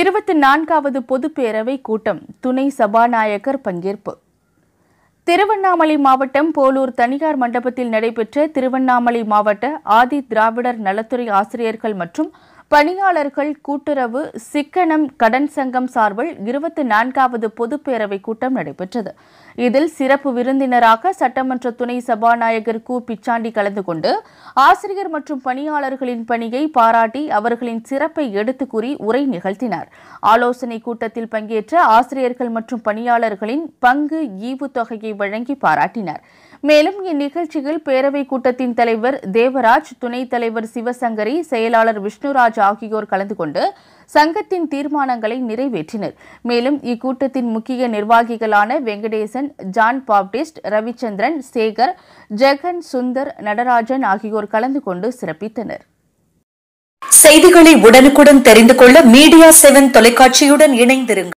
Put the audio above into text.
இருபத்தி நான்காவது பொதுப்பேரவை கூட்டம் துணை சபாநாயகர் பங்கேற்பு திருவண்ணாமலை மாவட்டம் போலூர் தனியார் மண்டபத்தில் நடைபெற்ற திருவண்ணாமலை மாவட்ட ஆதி திராவிடர் நலத்துறை ஆசிரியர்கள் மற்றும் பணியாளர்கள் கூட்டுறவு சிக்கனம் கடன் சங்கம் சார்பில் இருபத்தி நான்காவது பொதுப்பேரவை கூட்டம் நடைபெற்றது இதில் சிறப்பு விருந்தினராக சட்டமன்ற துணை சபாநாயகர் கு பிச்சாண்டி கலந்து கொண்டு ஆசிரியர் மற்றும் பணியாளர்களின் பணியை பாராட்டி அவர்களின் சிறப்பை எடுத்து கூறி உரை நிகழ்த்தினார் ஆலோசனை கூட்டத்தில் பங்கேற்ற ஆசிரியர்கள் மற்றும் பணியாளர்களின் பங்கு ஈவு தொகையை வழங்கி பாராட்டினார் மேலும் இந்நிகழ்ச்சியில் பேரவை கூட்டத்தின் தலைவர் தேவராஜ் துணைத் தலைவர் சிவசங்கரி செயலாளர் விஷ்ணுராஜ் ஆகியோர் கலந்து கொண்டு சங்கத்தின் தீர்மானங்களை நிறைவேற்றினர் மேலும் இக்கூட்டத்தின் முக்கிய நிர்வாகிகளான வெங்கடேசன் ஜான் பாப்டிஸ்ட் ரவிச்சந்திரன் சேகர் ஜெகன் சுந்தர் நடராஜன் ஆகியோர் கலந்து கொண்டு சிறப்பித்தனர் செய்திகளை உடனுக்குடன் தெரிந்து கொள்ள மீடியா செவன் தொலைக்காட்சியுடன் இணைந்திருங்கள்